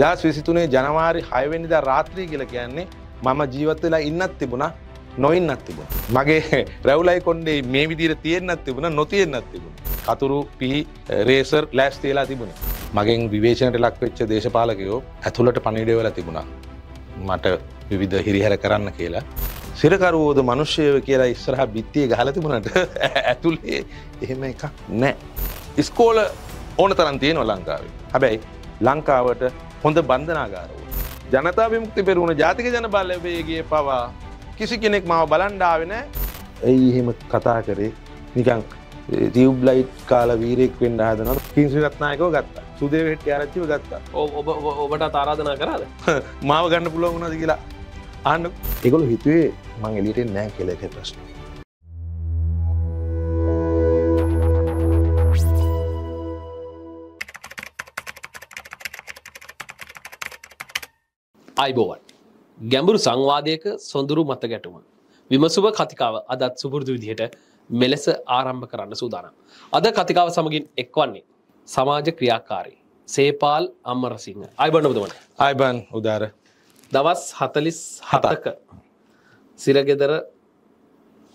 දෙදස් විසිතුනේ ජනවාරි හයවෙනිද රාත්‍රී කියල කියන්නේ මම ජීවත්වෙලා ඉන්නත් තිබුණ නොයින්නත් තිබුණ. මගේ රැවලයි කොන්්ඩේ මේ විදිර තියෙන්න්නත් තිබුණ නොතියෙන්න්නත් තිබුණ. කතුරු පිහි eh, රේසර් ලෑස් තියලා තිබුණ. මගෙන් විවේශනයට ලක්වෙච්ච දේශපාලකයෝ ඇතුළට පනිඩේවල තිබුණා. මට විවිධ හිරිහැර කරන්න කියලා. සිරකරුවෝද මනුෂ්‍යයව කියලා ඉස්සරහ බිත්තිය ගහල තිබුණට ඇතුළේ එහෙම එකක් නෑ. ඉස්කෝල ඕන තරන් තියෙනව ලංකාවේ. හැබැයි ලංකාවට හොඳ බන්ධනාගාරෝ. ජනතා විමුක්ති පෙරුණ ජාතික ජන බලවේගේ පවා කිසි කෙනෙක් මව බලන්ඩාවෙන ඇයි එහෙම කතා කරේ නිකං තිවබ්ලයිට් කාල වීරෙක් වෙන්ඩ හදන පින්සි රත්නායකෝ ගත්තා සුදේ හෙට්ට ආරච්චිව ගත්තා ඔබ ඔබට තාරාධනා කරද මාව ගන්න පුළුව වුණද කියලා අන්න එකොළු හිතුවේ මං එලිටෙන් නෑ කෙලෙ ප්‍රශ්න අයිබෝවන් ගැඹුරු සංවාදයක සොඳුරු මත ගැටුම විමසුව කතිකාව අදත් සුපුරදු විදිහට මෙලෙස ආරම්භ කරන්න සූදානම් අද කතිකාව සමගින් එක්වන්නේ සමාජ ක්‍රියාකාරී සේපාල් අම්මරසිංහ අයිබන්නබදමට අයිබන් උදාර දවස් හතලිස් හතක සිරගෙදර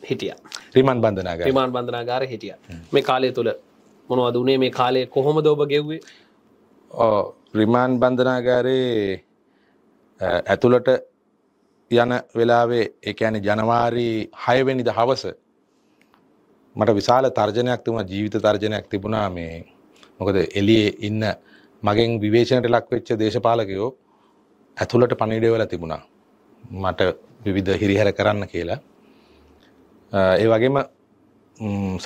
හිටිය රිමන් බන්ධනාග රිමාන් බන්ධනාගාර හිටිය මේ කාලය තුළ මොනවද වනේ මේ කාලය කොහොමද ඔබ ගෙව්වේ රිමාන් බන්ධනාගාරයේ ඇතුළට යන වෙලාවේ ඒ කියන්නේ ජනවාරි 6 වෙනිදා හවස මට විශාල තර්ජනයක් තිබුණා ජීවිත තර්ජනයක් තිබුණා මේ මොකද එළියේ ඉන්න මගෙන් විවේචනයට ලක් වෙච්ච දේශපාලකයෝ ඇතුළට පණිවිඩය වෙලා තිබුණා මට විවිධ හිරිහැර කරන්න කියලා ඒ වගේම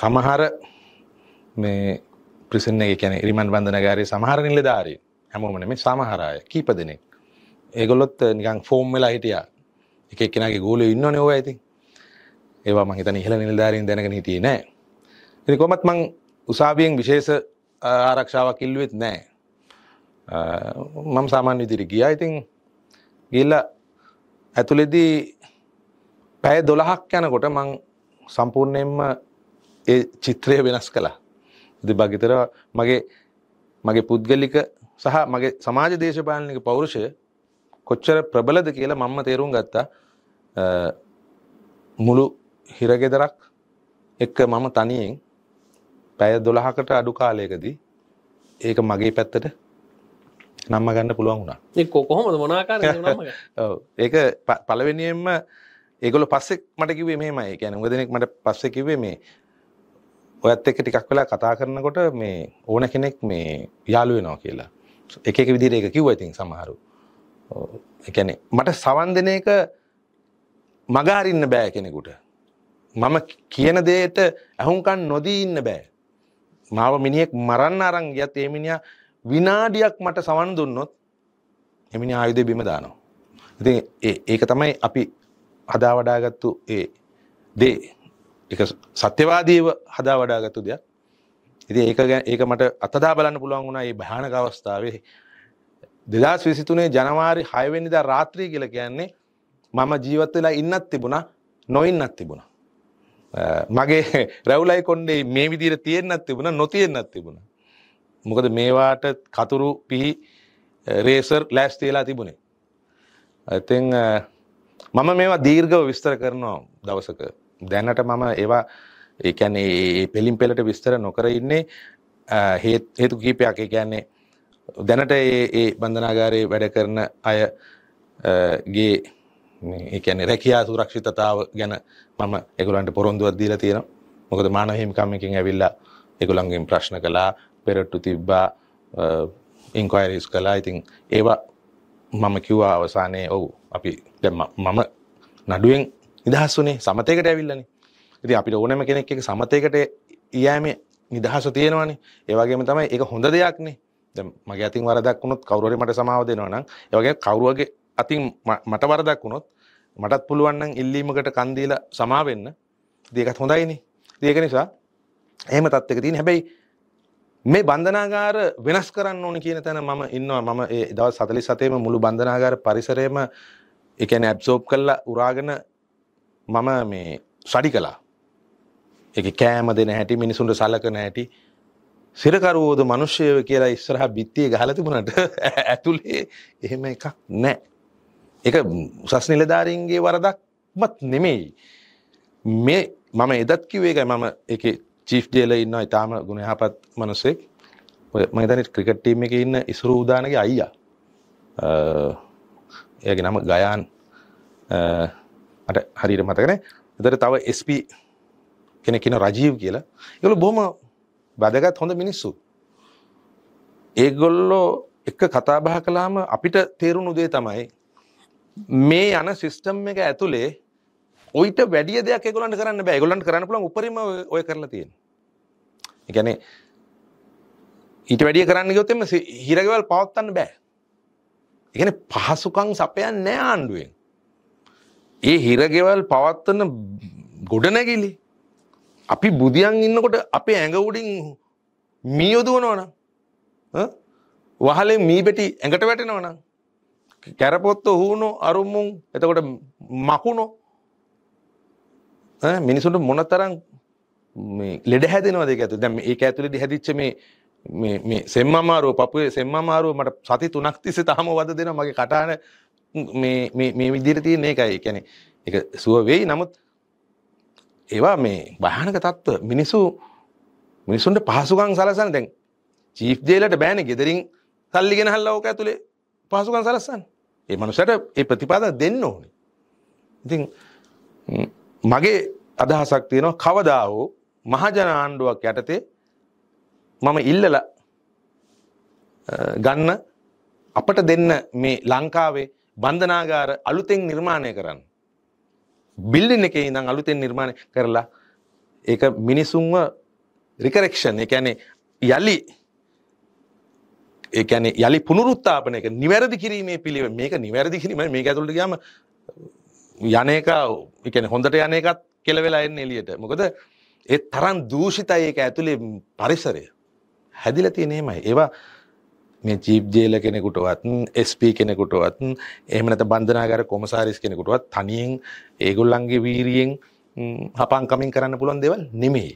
සමහර මේ ප්‍රිසන් එක කියන්නේ රිමාන්ඩ් බන්ධනාගාරයේ සමහර නිලධාරීන් හැමෝම නෙමෙයි සමහර අය කීප දෙනෙක් ඒගොල්ලොත් නිකන් ෆෝම් වෙලා හිටියා එක එක්කෙනාගේ ගෝලය ඉන්නවනේ ඕවා ඉතින් ඒවා මං හිතන්නේ ඉහළ නිලධාරීන් දැනගෙන හිටියේ නෑ ඉතින් කොහොමත් මං උසාවියෙන් විශේෂ ආරක්ෂාවක් ඉල්ලුවෙත් නෑ මම සාමාන්‍ය විදිහට ගියා. ඉතින් ගිහිල්ලා ඇතුළේදී පැය 12ක් යනකොට මම සම්පූර්ණයෙන්ම ඒ චිත්‍රය වෙනස් කළා. ඉතින් බගිතර මගේ මගේ පුද්ගලික සහ මගේ සමාජ දේශපාලනික පෞරුෂය කොච්චර ප්‍රබලද කියලා මම තේරුම් ගත්තා මුළු හිරගෙදරක් එක්ක මම තනියෙන් පැය 12කට අඩු කාලයකදී ඒක මගේ පැත්තට නම්ම ගන්න පුළුවන් වුණා. ඒක කොහොමද මොන ආකාරයෙන්ද නම්ම ගන්නේ? ඔව්. ඒක පළවෙනියෙන්ම ඒගොල්ලෝ පස්සේ මට කිව්වේ මෙහෙමයි. ඒ කියන්නේ උගදෙනෙක් මට පස්සේ කිව්වේ මේ ඔයත් එක්ක ටිකක් වෙලා කතා කරනකොට මේ ඕන කෙනෙක් මේ යාළු වෙනවා කියලා. එක එක විදිහට ඒක කිව්වා ඉතින් සමහරව. එකනේ මට සවන් දෙන එක මගහරින්න බෑ කෙනෙකුට. මම කියන දේට ඇහුම්කන් නොදී ඉන්න බෑ. මාව මිනිහෙක් මරන්න අරන් ගියත් ඒ මිනිහා විනාඩියක් මට සවන් දුන්නොත් ඒ මිනිහා ආයුධය බිම දානවා. ඉතින් ඒක තමයි අපි හදා වඩාගත්තු ඒ දේ. ඒක සත්‍යවාදීව හදා වඩාගත්තු දෙයක්. ඉතින් ඒක ඒක මට අතදා බලන්න පුළුවන් වුණා මේ භයානක අවස්ථාවේ දෙදස් විසිතුනේ ජනවාරි හයවෙනිදා රාත්‍රී කියල කියන්නේ මම ජීවත්වෙලා ඉන්නත් තිබුණා නොඉන්නත් තිබුණා. මගේ රැවුලයි කොන්්ඩේ මේ විදිර තියෙන්න්නත් තිබුණ නොතියෙන්න්නත් තිබුණ. මොකද මේවාට කතුරු පිහි රේසර් ලෑස් තියලා තිබුණේ. ඇතින් මම මේවා දීර්ගව විස්තර කරනවා දවසක දැනට මම ඒවා ඒැන පෙලින් පෙලට විස්තර නොකර ඉන්නේ හේතු කීපයක් ඒ කියන්නේ දැනට ඒ බන්ධනාගාරයේ වැඩ කරන අයගේ ඒකැන රැකයා සුරක්ෂිතතාව ගැන මම එකුලන්ට පොරොන්දුවක් දීලා තියෙන මොකද මානහිමිකම්මකින් ඇවිල්ලා එකුළන්ගෙන් ප්‍රශ්න කලා පෙරට්ටු තිබ්බා ඉංකයිරිස් කලා ඉතින් ඒවා මම කිව්වා අවසානයේ ඔවු අපි මම නඩුවෙන් නිදහස් වනේ සමතයකට ඇවිල්ලනේ ඉති අපිට ඕනම කෙනෙක් එක සමතයකට යෑම නිදහස තියෙනවනේ ඒවගේම තමයි එක හොඳ දෙයක්නේ මගේ අතින් වරදක් වුණොත් කවුරුහරි මට සමාව දෙනවා නම් ඒ වගේ කවුරුවගේ අතින් මට වරදක් වුණොත් මටත් පුළුවන් නම් ඉල්ලීමකට කන් දීලා සමා වෙන්න. ඒකත් හොඳයිනේ. ඒක නිසා එහෙම තත්ත්වයක තියෙන හැබැයි මේ බන්ධනාගාර වෙනස් කරන්න ඕනේ කියන තැන මම ඉන්නවා. මම ඒ දවස් 47ේම මුළු බන්ධනාගාර පරිසරයේම ඒ කියන්නේ ඇබ්සෝබ් කරලා උරාගෙන මම මේ ස්ටඩි කළා. ඒකේ කෑම දෙන හැටි, මිනිසුන්ට සලකන හැටි, සිරකරුවෝද මනුෂ්‍යය කියලා ඉස්සරහ බිත්තිය ගහලතිබුණට ඇතුළේ එහෙම එකක් නෑ. එක උසස් නිලධාරීන්ගේ වරදක්මත් නෙමෙයි. මේ මම එදත් කිවේ එකයි මම එක චිෆ් ජේල ඉන්න ඉතාම ගුණහපත් මනුසෙක් මතනි ක්‍රිකට්ටීම එක ඉන්න ඉසුරු උදානගේ අයියා එයගේ නම ගයාන් අට හරිට මතකන එතට තව ස්ප කෙනෙ කියන රජීව් කියලා එළු බොහම වැදගත් හොඳ මිනිස්සු. ඒගොල්ලෝ එක කතාබහ කලාම අපිට තේරුණු දේ තමයි මේ යන සිිස්ටම් එක ඇතුළේ ඔයිට වැඩිය දෙයක් ගොලන් කරන්න බෑ ගොලන් කරන්න පුළන් උපරිම ඔය කරලා තියෙන එකන ඊට වැඩිය කරන්න ගොතෙම හිරගවල් පවත්තන්න බෑ එකන පහසුකං සපයන් නෑ ආණ්ඩුවෙන් ඒ හිරගෙවල් පවත්වන ගොඩනැගිලි අපි බුදියන් ඉන්නකොට අපේ ඇඟවුඩින් මීයොදුවනවන වහලේ මීබෙටි ඇඟට වැටෙනවනම් කැරපොත්ත හුණු අරුමුන් එතකොට මකුණෝ මිනිසුන්ට මොනතරම් ලෙඩ හැදෙනවා දෙක ඇතු දැන් ඒක ඇතුලේදී හැදිච්ච මේ මේ මේ සෙම්මාමාරුව පපුවේ සෙම්මාමාරුව මට සති තුනක් තිස්සේ තාම වද දෙනවා මගේ කටහඬ මේ මේ මේ විදිහට තියෙන එකයි. ඒ කියන්නේ ඒක සුව වෙයි. නමුත් ඒවා මේ භයානක තත්ත්ව මිනිස්සු මිනිසුන්ට පහසුකම් සලසන්න දැන් චීෆ් ජේලට බෑනේ ගෙදරින් සල්ලි ගෙනහල්ලා ඕක ඇතුලේ පහසුකම් සලස්සන්න. ඒ මනුස්සයට ඒ ප්‍රතිපාදා දෙන්න ඕනේ. ඉතින් මගේ අදහසක් තියෙනවා කවදා හෝ මහජන ආණ්ඩුවක් යටතේ මම ඉල්ලලා ගන්න අපට දෙන්න මේ ලංකාවේ බන්ධනාගාර අලුතෙන් නිර්මාණය කරන්න. බිල්ඩින් එකේ ඉඳන් අලුතෙන් නිර්මාණය කරලා ඒක මිනිසුන්ව රිකරෙක්ෂන් ඒ කියන්නේ යලි ඒ කියන්නේ යලි පුනරුත්ථාපනය එක නිවැරදි කිරීමේ පිළිවෙල මේක නිවැරදි කිරීම මේක ඇතුළට ගියාම යන එක ඒ කියන්නේ හොඳට යන එකත් කෙලවෙලා එන්නේ එළියට මොකද ඒ තරම් දූෂිතයි ඒක ඇතුලේ පරිසරය හැදිලා තියෙන එහෙමයි ඒවා මේ ජීප් ජේල කෙනෙකුටවත් SP කෙනෙකුටවත් එහෙම නැත්නම් බන්ධනාගාර කොමසාරිස් කෙනෙකුටවත් තනියෙන් ඒගොල්ලන්ගේ වීරියෙන් හපංකමින් කරන්න පුළුවන් දේවල් නෙමෙයි.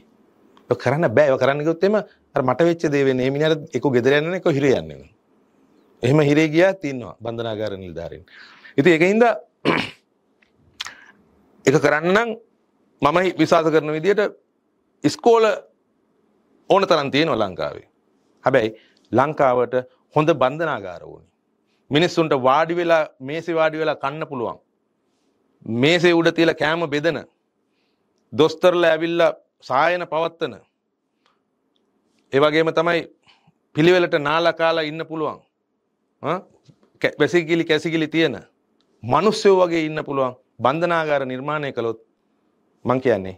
ඔය කරන්න බෑ. ඒක කරන්න ගියොත් එම අර මට වෙච්ච දේ වෙන්නේ. මේ මිනිහට එක ගෙදර යන්න එක හිරේ යන්නේ. එහෙම හිරේ ගියාත් ඉන්නවා බන්ධනාගාර නිලධාරීන්. ඉතින් ඒකින්ද ඒක කරන්න නම් මම විශ්වාස කරන විදිහට ඉස්කෝල ඕන තරම් තියෙනවා ලංකාවේ. හැබැයි ලංකාවට හොඳ බන්ධනාගාර ඕනි. මිනිස්සුන්ට වාඩි වෙලා මේසේ වාඩි වෙලා කන්න පුළුවන්. මේසේ උඩ තියලා කෑම බෙදෙන. දොස්තරලා ඇවිල්ලා සායන පවත්තන. ඒ වගේම තමයි පිළිවෙලට නාලා කාලා ඉන්න පුළුවන්. වැසිකිලි කැසිකිලි තියෙන. මිනිස්සු වගේ ඉන්න පුළුවන්. බන්ධනාගාර නිර්මාණය කළොත් මං කියන්නේ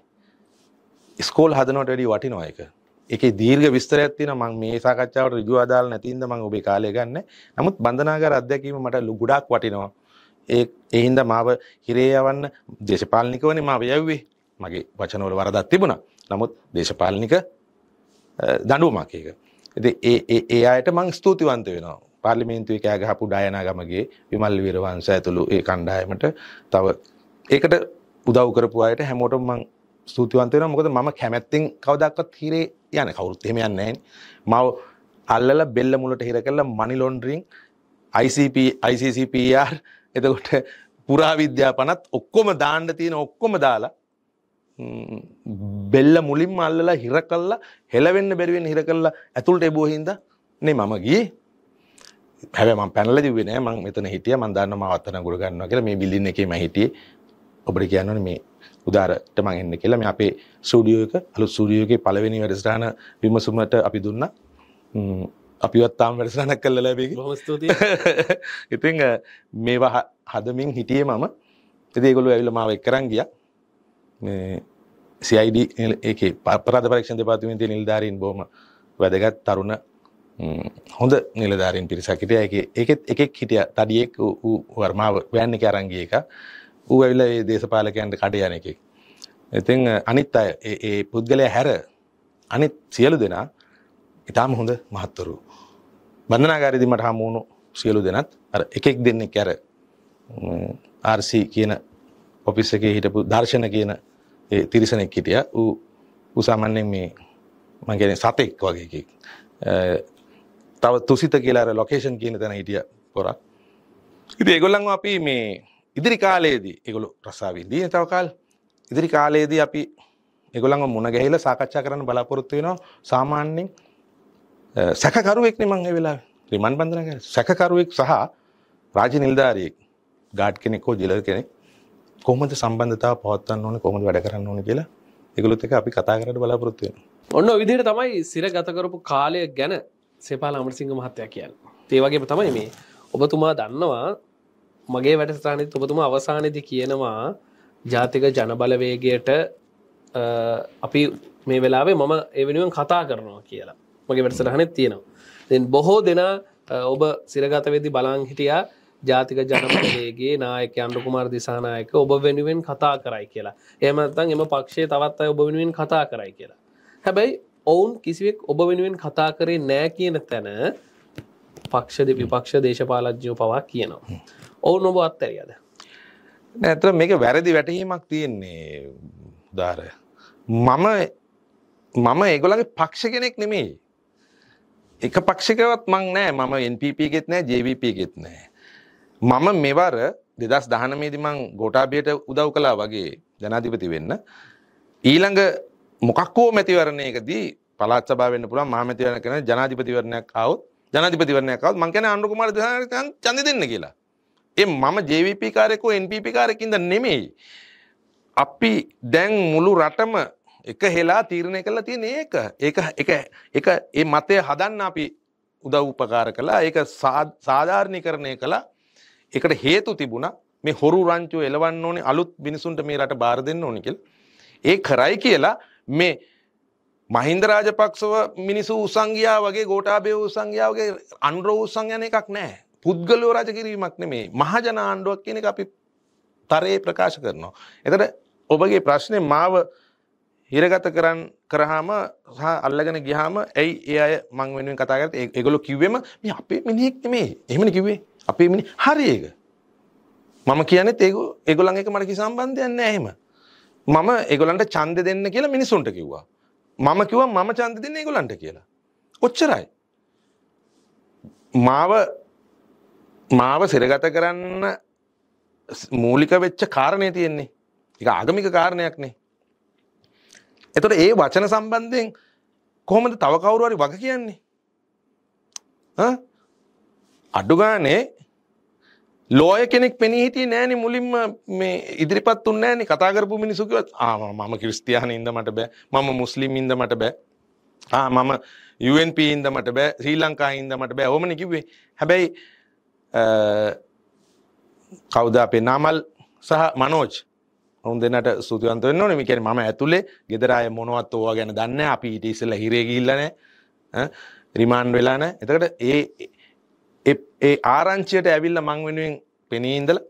ස්කෝල් හදනවට වැඩි වටිනවා ඒක. එකේ දීර්ඝ විස්තරයක් තියෙනවා මම මේ සාකච්ඡාවට ඍජුව අදාළ නැතිඳ මම ඔබේ කාලය ගන්න. නමුත් බන්ධනාගාර අධ්‍යක්ීම මට ගොඩාක් වටිනවා. ඒ ඒ හින්දා මාව හිරේ යවන්න දේශපාලනිකවනේ මාව යව්වේ. මගේ වචනවල වරදක් තිබුණා. නමුත් දේශපාලනික දඬුවමක් ඒක. ඉතින් ඒ ඒ ඒ අයට මම ස්තුතිවන්ත වෙනවා. පාර්ලිමේන්තුවේ කෑ ගහපු ඩයනා ගමගේ විමල් වීරවංශ ඇතුළු ඒ කණ්ඩායමට තව ඒකට උදව් කරපු අයට හැමෝටම මම ස්තුතිවන්තවෙන මොකද මම කැමැත්තෙන් කවදක්වත් හිරේ යන කවුරුත් එහෙම යන්නේ නැහැ මව අල්ලලා බෙල්ල මුලට හිර කරලා මනි ලොන්ඩරින් ICP ICCPR එතකොට පුරාවිද්‍යාපනත් ඔක්කොම දාන්න තියෙන ඔක්කොම දාලා බෙල්ල මුලින්ම අල්ලලා හිර කළා හෙලවෙන්න බැරි වෙන්න හිර කළා ඇතුළට එබුවා හින්දා නේ මම ගියේ හැබැයි මම පැනලා දිව්වේ නෑ මම මෙතන හිටියා මම දන්නවා මම අතන ගුණ ගන්නවා කියලා මේ බිල්ඩින් එකේ මම හිටියේ ඔබට කියන්න ඕනේ මේ උදාරට මං එන්න කියලා මේ අපේ ස්ටුඩියෝ එක අලුත් ස්ටුඩියෝ එකේ පළවෙනි වැඩසටහන විමසුමට අපි දුන්නා. අපිවත් තාම වැඩසටහනක් කළා ලැබෙයි. බොහොම ස්තුතියි. ඉතින් මේවා හදමින් හිටියේ මම. ඉතින් ඒගොල්ලෝ ඇවිල්ලා මාව එක්කරන් ගියා. මේ CID ඒකේ අපරාධ පරීක්ෂණ දෙපාර්තමේන්තුවේ නිලධාරීන් බොහොම වැදගත් තරුණ හොඳ නිලධාරීන් පිරිසක් හිටියා. ඒකේ ඒකෙත් එකෙක් හිටියා. තඩියෙක් ඌ වර්මාව වෑන් එකේ අරන් ගිය එක. ඌ ඇවිල්ල ඒ දේශපාලකයන්ට කඩයන එකෙක් ඉතිං අනිත් අය ඒ පුද්ගලය හැර අනිත් සියලු දෙනා ඉතාම හොඳ මහත්තරු බඳනාගාරිදිමට හමුණු සියලු දෙනත් අර එකෙක් දෙන්නෙක් ඇර ආර්C කියන ඔපිස් එකේ හිටපු දර්ශන කියන තිරිසනෙක් හිටිය ඌ උසාමන්‍යෙන් මේ මගැන සතෙක් වගේ තව තුසිත කියලාර ලොකේෂන් කියන තැන හිටිය පොරක් ඉති ඒගොල්ලන් අපි මේ ඉදිරි කාලයේදී ඒගොලු රසාවිදී තවකාල් ඉදිරි කාලයේදී අපි ඒගොල්ලන්ව මුණ ගැහිලා සාකච්ඡා කරන්න බලාපොරොත්තු වෙනවා සාමාන්‍යයෙන් සැකකරුවෙක් නේ මම ඒ වෙලාවේ රිමාන්ඩ් බන්ධන කරේ සැකකරුවෙක් සහ රාජ්‍ය නිලධාරියෙක් ගාඩ් කෙනෙක් හෝ ජිලර් කෙනෙක් කොහොමද සම්බන්ධතාව පවත්වන්න ඕනේ කොහොමද වැඩ කරන්න ඕනේ කියලා ඒගොල්ලොත් එක්ක අපි කතා කරන්න බලාපොරොත්තු වෙනවා ඔන්න ඔය විදිහට තමයි සිර ගත කරපු කාලය ගැන සේපාල අමරසිංහ මහත්තයා කියන්නේ ඒ වගේම තමයි මේ ඔබතුමා දන්නවා මගේ වැඩස්ථානත් ඔබතුම අවසානදි කියනවා ජාතික ජනබලවේගයට අපි මේ වෙලාවේ මම එවෙනුවෙන් කතා කරනවා කියලා මගේ වැඩසටහනෙත් තියෙනවා දෙන් බොහෝ දෙනා ඔබ සිරගතවෙදි බලාං හිටියා ජාතික ජනපදයගේ නායක අන්ඩුකුමාර දිසානායක ඔබ වෙනුවෙන් කතා කරයි කියලා එමතන් එම පක්ෂේ තවත් අය ඔබ වෙනුවෙන් කතා කරයි කියලා හැබැයි ඔවුන් කිසිවෙක් ඔබ වෙනුවෙන් කතා කරේ නෑ කියන තැන පක්ෂ විපක්ෂ දේශපාලජ්‍යෝ පවා කියනවා ඔවු නොබ අත්තරියද නැතර මේක වැරදි වැටහීමක් තියෙන්නේ දාර මම මම ඒගොලගේ පක්ෂ කෙනෙක් නෙමෙයි එක පක්ෂිකවත් මං නෑ මම NPP ගෙත් නෑ ජVP ගෙත් නෑ මම මෙවර දෙදස් දහනමේදි මං ගෝටාබියට උදව් කලා වගේ ජනාධිපති වෙන්න ඊළඟ මොකක්කෝ මැතිවරණයකදී පලාත් සභාවෙන්න පුළුවන් මහමැතිවරණ කරන ජනාධිපතිවරණයක් අවුත් ජනාධිපතිවරණයක් අවුත් මං කියන්නේ අනුර කුමාර දිසානායකයන් ඡන්දෙ දෙන්න කියලා ඒ මම JVP කාරයකෝ NPP කාරයකින්ද නෙමෙයි. අපි දැන් මුළු රටම එක හෙලා තීරණය කරලා තියෙන ඒක. ඒක එක එක ඒ මතය හදන්න අපි උදව් උපකාර කළා. ඒක සාධාරණීකරණය කළා. ඒකට හේතු තිබුණා. මේ හොරු රංචුව එලවන්න ඕනේ අලුත් මිනිසුන්ට මේ රට බාර දෙන්න ඕනේ කියලා. ඒ කරයි කියලා මේ මහින්ද රාජපක්ෂව මිනිසු උසංගියා වගේ ගෝඨාභය උසංගියා වගේ අනුරෝ උසංගයන එකක් නැහැ. පුද්ගලෝ රජ කිරීමක් නෙමේ මහජන ආණ්ඩුවක් කියන එක අපි තරයේ ප්‍රකාශ කරනවා. එතට ඔබගේ ප්‍රශ්නය මාව හිරගත කරන්න කරහාම සහ අල්ලගෙන ගිහාම ඇයි ඒ අය මං වෙනුවෙන් කතා කරත් ඒගොල්ලෝ කිව්වෙම මේ අපේ මිනිහෙක් නෙමේ. එහෙමනේ කිව්වේ. අපේ මිනිහ හරි ඒක. මම කියන්නේ ඒක ඒගොල්ලන් එක මට කිසි සම්බන්ධයක් නැහැ එහෙම. මම ඒගොල්ලන්ට ඡන්දෙ දෙන්න කියලා මිනිසුන්ට කිව්වා. මම කිව්වා මම ඡන්දෙ දෙන්නේ ඒගොල්ලන්ට කියලා. ඔච්චරයි. මාව මාව සිරගත කරන්න මූලික වෙච්ච කාරණය තියෙන්නේ එක ආගමික කාරණයක්නේ එතට ඒ වචන සම්බන්ධයෙන් කොහොමද තව කවුරුවරි වග කියන්නේ අඩුගානේ ලෝය කෙනෙක් පෙනී හිටිය නෑන මුලින්ම මේ ඉදිරිපත් උන්නෑන කතාකරපු මිනිසුකවත් ආම මම කිස්තියාන ඉද මට බෑ මම මුස්ලිම් ඉද මට බෑ මම UNP ඉද මට බෑ ශ්‍රී ලංකා ඉද මට බෑ ඕම නිකිවේ හැබැයි කවුද අපේ නාමල් සහ මනෝජ් ඔවුන් දෙන්නට සුතිවන්ත වෙන්න ඕනේ. මේ කියන්නේ මම ඇතුලේ ගෙදර අය මොනවත් ඕවා ගැන දන්නේ නැහැ. අපි ඊට ඉස්සෙල්ලා හිරේ ගිහිල්ලා නැහැ. රිමාන්ඩ් වෙලා නැහැ. එතකොට ඒ ඒ ආරංචියට ඇවිල්ලා මං වෙනුවෙන් පෙනී ඉඳලා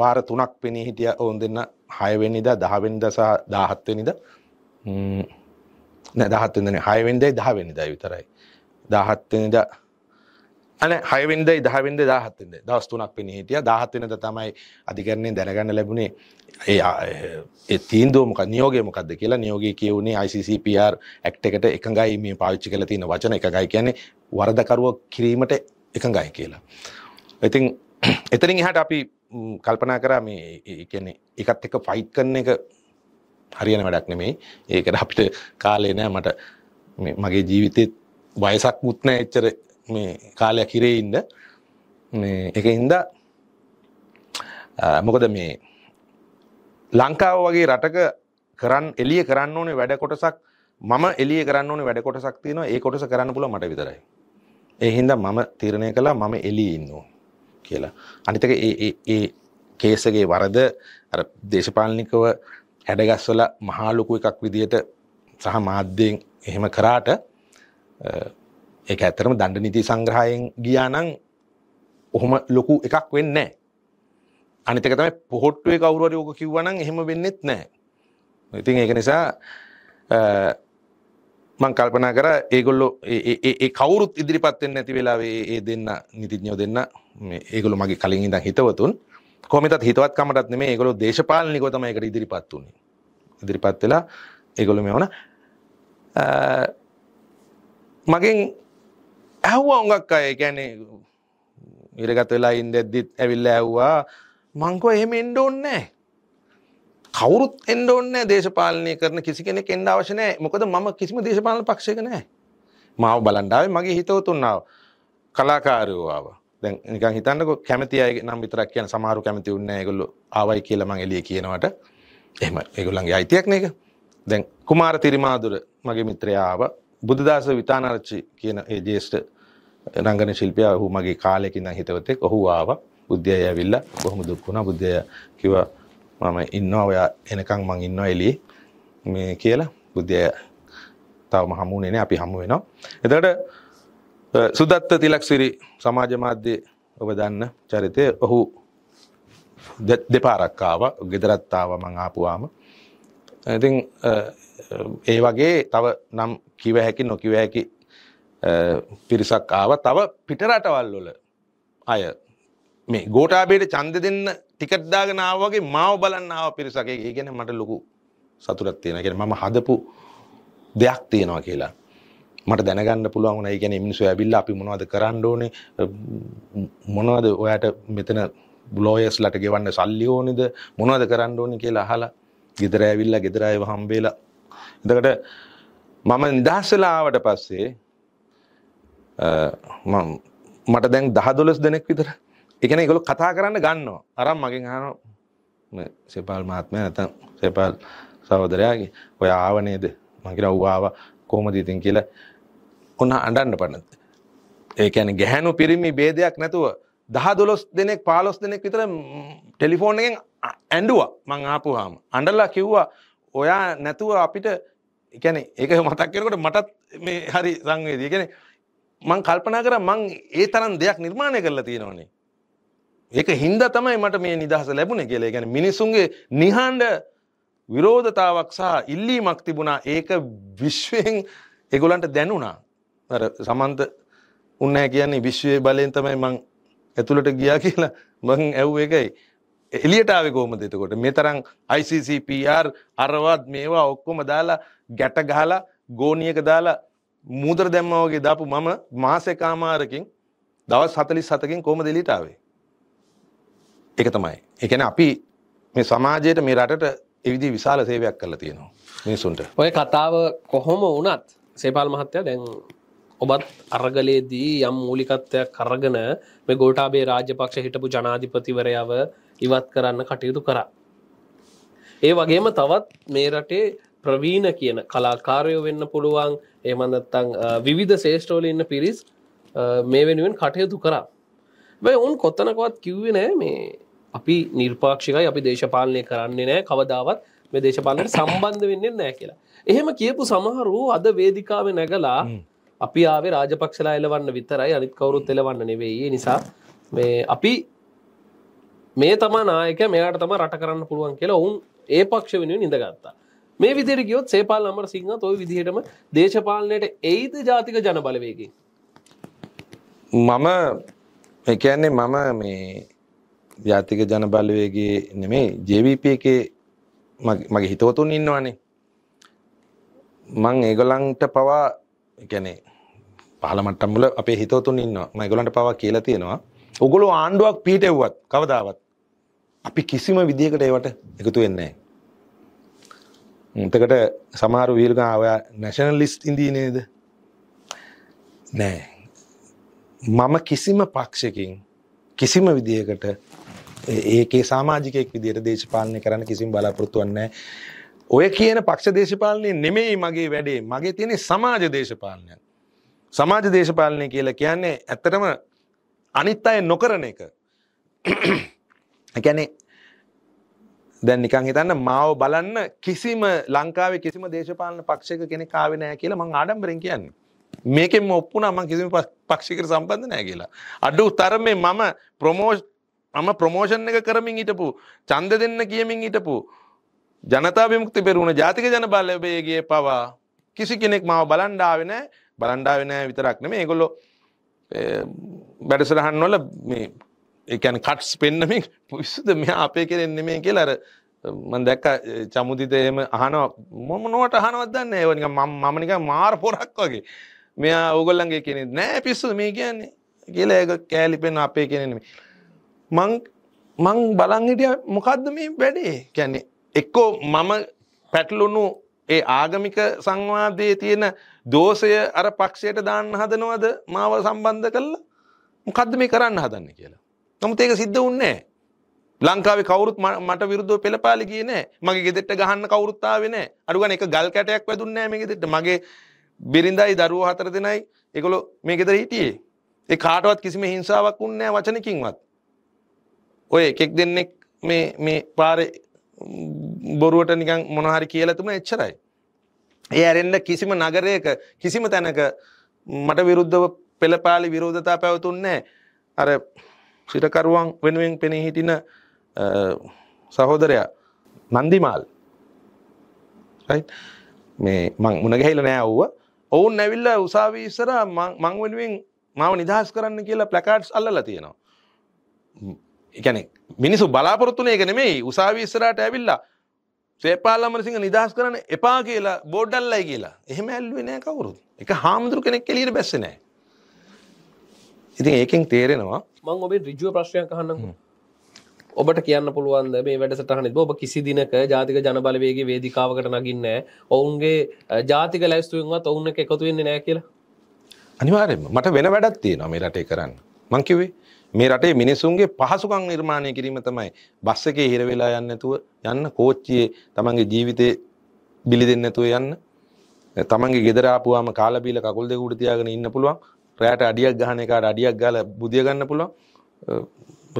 වාර තුනක් පෙනී හිටිය ඔවුන් දෙන්න 6 වෙනිදා 10 වෙනිදා සහ 17 වෙනිදා නෑ 17 වෙනිදානේ 6 වෙනිදායි 10 වෙනිදායි විතරයි. 17 වෙනිදා අන හයවින්ද දහවින්ද දාහත්තෙන්ද දවස් තුනක් පෙන හිටිය දහත්වෙනද තමයි අධිකරණය දැනගන්න ලැබුණේ ඒ තීන්දුවමක නියෝගමකක්ද කියලා නියෝගය කියවුණේ ICCPR ඇක්ට එකට එකඟයි මේ පාවිච්චි කල තියෙන වචන එකගයි කියන්නේ වරදකරුව කිරීමට එකඟයි කියලා. ඉතින් එතනින් එහට අපි කල්පනා කරා මේ කියන්නේ එකත් එක ෆයිට් කරන එක හරියන වැඩක් නෙමෙයි. ඒකට අපිට කාලේ නෑ මට මගේ ජීවිතේ වයසක් මුත් නෑ එච්චර මේ කාලයක් හිරේ ඉන්න මේ එක හින්දා මොකද මේ ලංකාව වගේ රටක කරන්න එලිය කරන්න ඕනේ වැඩ කොටසක් මම එලිය කරන්න ඕනේ වැඩ කොටසක් තියෙනවා ඒ කොටස කරන්න පුළුවන් මට විතරයි. ඒ හින්දා මම තීරණය කළා මම එළියේ ඉන්නවා කියලා. අනිත් එක ඒ ඒ ඒ කේස් එකේ වරද අර දේශපාලනිකව හැඩගස්වලා මහා ලොකු එකක් විදියට සහ මාධ්‍යයෙන් එහෙම කරාට ඒක ඇත්තරම දණ්ඩ නීති සංග්‍රහයෙන් ගියා නම් ඔහොම ලොකු එකක් වෙන්නේ නැහැ. අනිත් එක තමයි පොහොට්ටුවේ කවුරු හරි ඕක කිව්වා නම් එහෙම වෙන්නේත් නැහැ. ඉතින් ඒක නිසා මං කල්පනා කරා ඒගොල්ලෝ ඒ කවුරුත් ඉදිරිපත් වෙන්නේ නැති වෙලාවේ ඒ දෙන්න නීතිඥයෝ දෙන්න මේ ඒගොල්ලෝ මගේ කලින් ඉඳන් හිතවතුන් කොහොමදත් හිතවත්කමටත් නෙමෙයි ඒගොල්ලෝ දේශපාලනිකව තමයි ඒකට ඉදිරිපත් උනේ. ඉදිරිපත් වෙලා ඒගොල්ලෝ මේ වුණා මගෙන් ඇහ්වා උඟක් අය ගැන ඉරගත වෙලා ඉන්දැද්දිත් ඇවිල්ල ඇව්වා මංකෝ එහෙම එන්ඩ ඕන්නෑ කවුරුත් එන්ඩ ඕන්න දේශපාලනය කරන කිසි කෙනෙක් එන්ඩ අවශනය මොකද මම කිසිම දේශපාලන පක්ෂක නෑ මාව බලන්ඩාව මගේ හිතවතුන්නාව කලාකාරයෝාව දැ හිතන්නක කැමති අය නම් විතරක් කියන සමාරු කැමති උන්න ගොල්ල ආවයි කියලම එලිය කියනවට එම ඒගොල්ලන්ගේ අයිතියක් නක දැන් කුමාර තිරිමාදුර මගේ මිත්‍රයාව බුදුදාස විතානරච්චි කියන ඒ ජේෂ්ට රංගන ශිල්පියා ඔහු මගේ කාලයක ඉඳන් හිතවතෙක් ඔහු ආවා බුද්ධිය ඇවිල්ලා බොහොම දුක් වුණා බුද්ධිය කිව්වා මම ඉන්නවා ඔයා එනකන් මං ඉන්නවා එළියේ මේ කියලා බුද්ධිය තවම හමුුනේ නැහැ අපි හමු වෙනවා එතකොට සුදත්ත තිලක්සිරි සමාජ මාධ්‍ය ඔබ දන්න චරිතය ඔහු දෙපාරක් ආවා ගෙදරත් ආවා මං ආපුවාම ඉතින් ඒ වගේ තව නම් කිව හැකි නොකිව හැකි පිරිසක් ආව තව පිටරටවල් වල අය මේ ගෝටාබේට චන්ද දෙන්න ටිකට් දාගෙන ආවා වගේ මාව බලන්න ආව පිරිසක් ඒ කියන්නේ මට ලොකු සතුටක් තියෙනවා. ඒ කියන්නේ මම හදපු දෙයක් තියෙනවා කියලා. මට දැනගන්න පුළුවන් වුණා. ඒ කියන්නේ මිනිස්සු ඇවිල්ලා අපි මොනවද කරන්න ඕනේ? මොනවද ඔයාට මෙතන බ්ලෝයර්ස්ලට ගෙවන්න සල්ලි ඕනේද? මොනවද කරන්න ඕනේ කියලා අහලා ගෙදර ඇවිල්ලා ගෙදර ආයව හම්බෙලා. එතකොට මම නිදහස් වෙලා ආවට පස්සේ මට දැන් දහ දොලස් දෙනෙක් විතර එකන ගොලු කතා කරන්න ගන්නවා අරම් මගින් හන සෙපාල් මහත්මය ඇතම් සෙපාල් සහෝදරයාගේ ඔය ආවනේද මකිර ව්වාව කෝමදීතින් කියලා ඔන්න අඩන්ඩ පන්නත් ඒකැන ගැහැනු පිරිමි බේදයක් නැතුව දහ දොලොස් දෙනෙක් පාලොස් දෙනෙක් විතර ටෙලිෆෝන්ගෙන් ඇඩුවා මං ආපුහාම අඩල්ලා කිව්වා ඔයා නැතුව අපිට එකැන ඒක මතක් කරකට මටත් මේ හරි සංවේදී ගැන මං කල්පනා කර මං ඒ තරම් දෙයක් නිර්මාණය කරලා තියෙනවනේ. ඒක හින්දා තමයි මට මේ නිදහස ලැබුණේ කියලා. ඒ කියන්නේ මිනිසුන්ගේ නිහඬ විරෝධතාවක් සහ ඉල්ලීමක් තිබුණා. ඒක විශ්වයෙන් ඒගොල්ලන්ට දැනුණා. අර සමන්ත උන්නේ කියන්නේ විශ්වයේ බලයෙන් තමයි මං ඇතුළට ගියා කියලා මං ඇව් එකයි. එලියට ආවේ කොහොමද එතකොට? මේ තරම් ICCPR අරවත් මේවා ඔක්කොම දාලා ගැට ගහලා ගෝණියක දාලා මූදර දැම්මා වගේ දාපු මම මාසෙකාමාරකින් දවස් 47කින් කොහොමද එළියට ආවේ? ඒක තමයි. ඒ කියන්නේ අපි මේ සමාජයට මේ රටට ඒ විදිහේ විශාල සේවයක් කරලා තියෙනවා මිනිසුන්ට. ඔය කතාව කොහොම වුණත් සේපාල් මහත්තයා දැන් ඔබත් අරගලයේදී යම් මූලිකත්වයක් අරගෙන මේ ගෝඨාභය රාජපක්ෂ හිටපු ජනාධිපතිවරයව ඉවත් කරන්න කටයුතු කරා. ඒ වගේම තවත් මේ රටේ ප්‍රවීණ කියන කලාකාරයෝ වෙන්න පුළුවන් ඒමනත්තං විවිධ ශේෂ්ටෝල ඉන්න පිරිස් මේ වෙනුවෙන් කටයුතු කරා බැ උන් කොත්තනකවත් කිව්වේ නෑ මේ අපි නිර්පාක්ෂිකයි අපි දේශපාලනය කරන්නේ නෑ කවදාවත් මේ දේශපාලනයට සම්බන්ධ වෙන්නේ නෑ කියලා එහෙම කියපු සමහරු අද වේදිකාව නැගලා අපි ආවේ රාජපක්ෂලා එලවන්න විතරයි අනිත් කවුරුත් එලවන්න නෙවෙයි නිසා මේ අපි මේ තමා නායක මෙයාට තම රට කරන්න පුළුවන් කියලා ඔවුන් ඒ පක්ෂ වෙනුවෙන් ඉඳගත්තා මේ විදිරගියොත් සේපාල් අමර සිංහ තොයි විදිහටම දේශපාලනයට එයිද ජාතික ජනබලවේගේ මම එකන්නේ මම මේ ජාතික ජනබලවේගේ නෙමේ ජවිප එක මගේ හිතෝතුන් ඉන්නවානේ මං ඒගොලන්ට පවා එකනේ පාලමට්ටම්බල අපේ හිතෝතුන් ඉන්නවා මයිගොලන්ට පවා කියලා තියෙනවා ඔගොලු ආණ්ඩුවක් පීටෙව්වත් කවදාවත් අපි කිසිම විදිහකට ඒවට එකතු වෙන්නේ නැහැ උතකට සමහර වීල්ග ඔයා නැශනලිස්ට් ඉදී නේද නෑ මම කිසිම පක්ෂකින් කිසිම විදිහකට ඒකේ සාමාජිකයෙක් විදියට දේශපාලනය කරන්න කිසිම බලාපොරොත්තුවන්නේ ඔය කියන පක්ෂ දේශපාලනය නෙමෙයි මගේ වැඩේ මගේ තියෙන සමාජ දේශපාලනය සමාජ දේශපාලනය කියලා කියන්නේ ඇත්තටම අනිත් අය නොකරන එක එකැනේ දැන් නිකන් හිතන්න මාව බලන්න කිසිම ලංකාවේ කිසිම දේශපාලන පක්ෂයක කෙනෙක් ආවේ නැහැ කියලා මං ආඩම්බරෙන් කියන්නේ. මේකෙන්ම ඔප්පුණා මං කිසිම පක්ෂයකට සම්බන්ධ නැහැ කියලා. අඩු තරමේ මම ප්‍රොමෝෂ් මම ප්‍රොමෝෂන් එක කරමින් හිටපු, ඡන්ද දෙන්න කියමින් හිටපු ජනතා විමුක්ති පෙරමුණ ජාතික ජනබල වේගයේ පවා කිසි කෙනෙක් මාව බලන්න ආවේ නැහැ. බලන්න ආවේ නැහැ විතරක් නෙමෙයි. ඒගොල්ලෝ වැඩසටහන් වල මේ එකැන කට්ස් පෙන්නමින් විස්සුද මෙයා අපේ කෙරෙන්නේ මේ කියලර මන් දැක්ක චමුදිත එහෙම අහනවා මොම නොට අහනවත් දන්න ඒවනික මමනික මාර පොරක් වගේ මෙයා ඕගොල්ලන්ගේ කෙනෙ නෑ පිස්සු මේ කියන්නේ කියලා ඒක කෑලිපෙන් අපේ කෙනෙනෙම මං මං බලංහිටිය මොකක්ද මේ වැඩේ කියන්නේ එක්කෝ මම පැටලුණු ඒ ආගමික සංවාදයේ තියෙන දෝෂය අර පක්ෂයට දාන්න හදනවද මාව සම්බන්ධ කරලා මොකද්ද මේ කරන්න හදන්නේ කියලා නමුත් ඒක සිද්ධ වුන්නේ නැහැ. ලංකාවේ කවුරුත් මට විරුද්ධව පෙළපාලි ගියේ නැහැ. මගේ ගෙදෙට්ට ගහන්න කවුරුත් ආවේ නැහැ. අඩු ගානේ එක ගල් කැටයක් වැදුන්නේ නැහැ මේ ගෙදෙට්ට. මගේ බිරිඳයි දරුවෝ හතර දෙනයි ඒගොල්ලෝ මේ ගෙදර හිටියේ. ඒ කාටවත් කිසිම හිංසාවක් වුන්නේ නැහැ වචනකින්වත්. ඔය එකෙක් දෙන්නෙක් මේ මේ පාරේ බොරුවට නිකන් මොනවා හරි කියලා තුම එච්චරයි. ඒ ඇරෙන්න කිසිම නගරයක කිසිම තැනක මට විරුද්ධව පෙළපාලි විරෝධතා පැවතුන්නේ නැහැ. අර සිරකරුවන් වෙනුවෙන් පෙනී හිටින සහෝදරයා නන්දිමාල් මේ මං මුණගැහිල නෑ ඔව්ව ඔවුන් නැවිල්ල උසාවී ඉස්සර මං වෙනුවෙන් මාව නිදහස් කරන්න කියලා ප්ලකාඩ්ස් අල්ලලා තියෙනවා එකැනෙ මිනිසු බලාපොරොත්තුන එක නෙමෙයි උසාවී ඉස්සරට ඇවිල්ලා සේපාලමරසිංහ නිදහස් කරන්න එපා කියලා බෝඩ්ඩල්ලයි කියලා එහෙම ඇල්ුවේ නෑ කවුරුත් එක හාමුදුරු කෙනෙක් එලියට බැස්සේ නෑ ඉතින් ඒකෙන් තේරෙනවා මං ඔබේ රිජුව ප්‍රශ්නයක් අහන්නකෝ ඔබට කියන්න පුළුවන්ද මේ වැඩසටහන ඔබ කිසි දිනක ජාතික ජනබලවේගේ වේදිකාවකට නගින්න ඔවුන්ගේ ජාතික ලැස්තුවෙන්වත් ඔවුන්න එකතු වෙන්නේ නෑ කියලා අනිවාරෙන් මට වෙන වැඩත් තියෙනවා මේ රටේ කරන්න මංකිවේ මේ රටේ මිනිසුන්ගේ පහසුකම් නිර්මාණය කිරීම තමයි බස් එකේ හිර වෙලා යන්න නැතුව යන්න කෝච්චියේ තමන්ගේ ජීවිතේ බිලි දෙන්න නැතුව යන්න තමන්ගේ ගෙදර ආපුවාම කාලා බීලා කකුල් දෙක උඩ තියාගෙන ඉන්න පුළුවන් රෑට අඩියක් ගහන එකට අඩියක් ගාලා බුදිය ගන්න පුළුවන්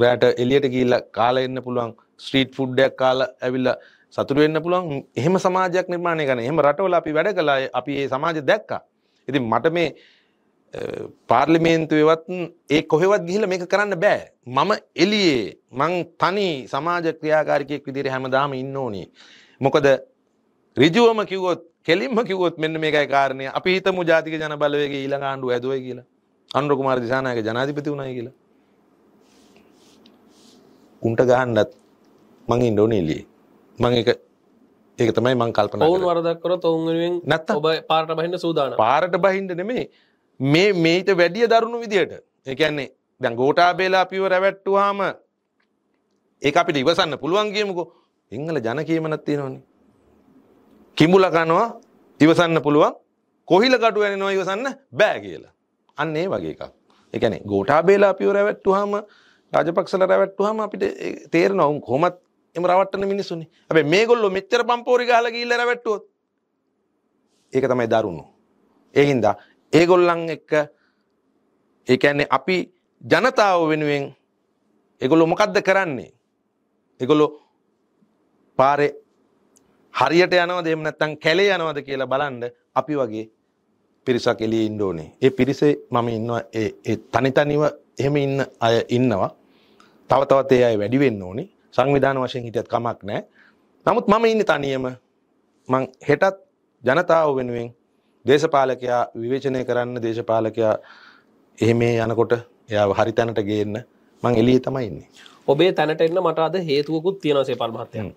රෑට එළියට ගිහිල්ලා කාලා එන්න පුළුවන් ස්ට්‍රීට් ෆුඩ් එකක් කාලා ඇවිල්ලා සතුටු වෙන්න පුළුවන් එහෙම සමාජයක් නිර්මාණය කරන. එහෙම රටවල අපි වැඩ කළා අපි මේ සමාජය දැක්කා. ඉතින් මට මේ පාර්ලිමේන්තුවවත් ඒ කොහෙවත් ගිහිල මේක කරන්න බෑ මම එලියේ මං තනි සමාජ ක්‍රියාකාරිකයෙක් විදිර හැමදාම ඉන්න ඕනේ මොකද ඍජුවම කිව්වොත් කෙලින්ම කිව්වොත් මෙන්න මේකයි කාරණය. අපි හිතමු ජාතික ජන බලවේගයේ ඊළඟ ආණ්ඩුව ඇදුවයි කියලා. අනුර කුමාර දිසානායක ජනාධිපති වුණයි කියලා. උන්ට ගහන්නත් මං ඉන්න ඕනේ එළියේ. මං ඒක ඒක තමයි මං කල්පනා කරන්නේ. ඔවුන් වරදක් කරොත් ඔවුන් වෙනුවෙන් නැත්තම් ඔබ පාරට බහින්න සූදානම්. පාරට බහින්න නෙමෙයි. මේ මේිට වැඩිය දරුණු විදියට. ඒ කියන්නේ දැන් ගෝඨාභේලා අපිව රැවට්ටුවාම ඒක අපිට ඉවසන්න පුළුවන් කියමුකෝ. සිංහල ජන කීමනක් තියෙනවනේ. කිඹුල කනවා ඉවසන්න පුළුවන් කොහිල කටු ඇනිනවා ඉවසන්න බෑ කියලා. අන්න ඒ වගේ එකක්. ඒ කියන්නේ ගෝඨාභේලා අපිව රැවට්ටුවාම රාජපක්ෂලා රැවට්ටුවාම අපිට තේරෙනවා උන් කොහොමත් එම රවට්ටන මිනිස්සුනේ. හැබැයි මේගොල්ලෝ මෙච්චර පම්පෝරි ගහලා ගිහිල්ලා රැවට්ටුවොත් ඒක තමයි දරුණු. ඒ හින්දා ඒගොල්ලන් එක්ක ඒ කියන්නේ අපි ජනතාව වෙනුවෙන් ඒගොල්ලෝ මොකද්ද කරන්නේ? ඒගොල්ලෝ පාරේ හරියට යනවද එහෙම නැත්නම් කැලේ යනවද කියලා බලන්න අපි වගේ පිරිසක් එළියේ ඉන්න ඕනේ. ඒ පිරිසේ මම ඉන්නවා ඒ ඒ තනි තනිව එහෙම ඉන්න අය ඉන්නවා. තව තවත් ඒ අය වැඩි වෙන්න ඕනේ. සංවිධාන වශයෙන් හිටියත් කමක් නැහැ. නමුත් මම ඉන්නේ තනියම. මං හෙටත් ජනතාව වෙනුවෙන් දේශපාලකයා විවේචනය කරන්න දේශපාලකයා එහෙම යනකොට එයා හරි තැනට ගේන්න මං එළියේ තමයි ඉන්නේ. ඔබේ තැනට එන්න මට අද හේතුවකුත් තියෙනවා සේපල් මහත්තයා.